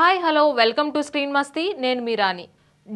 hi hello welcome to screen Masti నేను మీరాని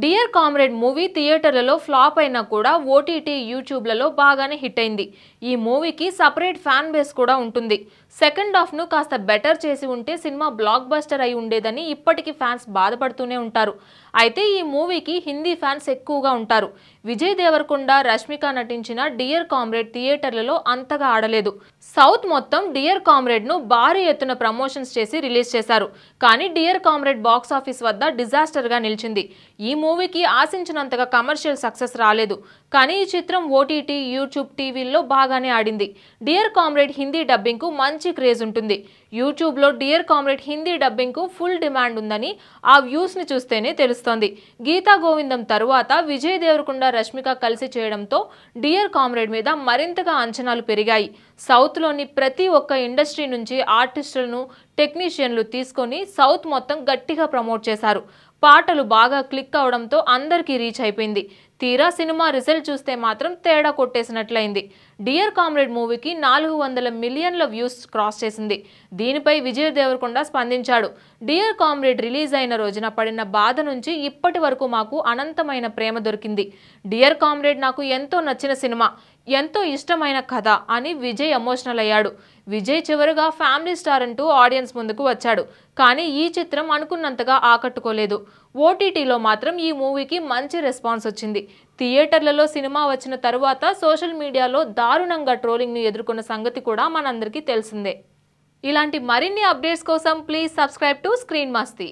dear comrade movie థియేటర్లలో ఫ్లాప్ అయినా కూడా ఓటీటీ యూట్యూబ్లలో బాగానే హిట్ అయింది ఈ మూవీకి సపరేట్ ఫ్యాన్ బేస్ కూడా ఉంటుంది సెకండ్ హాఫ్ను కాస్త బెటర్ చేసి ఉంటే సినిమా బ్లాక్ బస్టర్ అయి ఉండేదని ఇప్పటికీ ఫ్యాన్స్ బాధపడుతూనే ఉంటారు అయితే ఈ మూవీకి హిందీ ఫ్యాన్స్ ఎక్కువగా ఉంటారు విజయ్ దేవరకొండ రష్మిక నటించిన డియర్ కామ్రేడ్ థియేటర్లలో అంతగా ఆడలేదు సౌత్ మొత్తం డియర్ కామ్రేడ్ను భారీ ఎత్తున ప్రమోషన్స్ చేసి రిలీజ్ చేశారు కానీ డియర్ కామ్రేడ్ బాక్సాఫీస్ వద్ద డిజాస్టర్గా నిలిచింది ఈ ఈ మూవీకి ఆశించినంతగా కమర్షియల్ సక్సెస్ రాలేదు కానీ ఈ చిత్రం ఓటీటీ యూట్యూబ్ టీవీల్లో బాగానే ఆడింది డియర్ కామ్రేడ్ హిందీ డబ్బింగ్కు మంచి క్రేజ్ ఉంటుంది యూట్యూబ్లో డియర్ కామ్రేడ్ హిందీ డబ్బింగ్కు ఫుల్ డిమాండ్ ఉందని ఆ వ్యూస్ని చూస్తేనే తెలుస్తోంది గీతా గోవిందం తరువాత విజయ్ దేవరకొండ రష్మిక కలిసి చేయడంతో డియర్ కామ్రేడ్ మీద మరింతగా అంచనాలు పెరిగాయి సౌత్లోని ప్రతి ఒక్క ఇండస్ట్రీ నుంచి ఆర్టిస్టులను టెక్నీషియన్లు తీసుకొని సౌత్ మొత్తం గట్టిగా ప్రమోట్ చేశారు పాటలు బాగా క్లిక్ అవడంతో అందరికీ రీచ్ అయిపోయింది తీరా సినిమా రిజల్ట్ చూస్తే మాత్రం తేడా కొట్టేసినట్లయింది డియర్ కామ్రేడ్ మూవీకి నాలుగు వందల మిలియన్ల వ్యూస్ క్రాస్ చేసింది దీనిపై విజయ్ దేవరకొండ స్పందించాడు డియర్ కామ్రేడ్ రిలీజ్ అయిన రోజున పడిన బాధ నుంచి ఇప్పటి వరకు మాకు అనంతమైన ప్రేమ దొరికింది డియర్ కామ్రేడ్ నాకు ఎంతో నచ్చిన సినిమా ఎంతో ఇష్టమైన కథ అని విజయ్ ఎమోషనల్ అయ్యాడు విజయ్ చివరగా ఫ్యామిలీ స్టార్ అంటూ ఆడియన్స్ ముందుకు వచ్చాడు కానీ ఈ చిత్రం అనుకున్నంతగా ఆకట్టుకోలేదు ఓటీటీలో మాత్రం ఈ మూవీకి మంచి రెస్పాన్స్ వచ్చింది థియేటర్లలో సినిమా వచ్చిన తరువాత సోషల్ మీడియాలో దారుణంగా ట్రోలింగ్ను ఎదుర్కొన్న సంగతి కూడా మనందరికీ తెలిసిందే ఇలాంటి మరిన్ని అప్డేట్స్ కోసం ప్లీజ్ సబ్స్క్రైబ్ టు స్క్రీన్ మాస్తి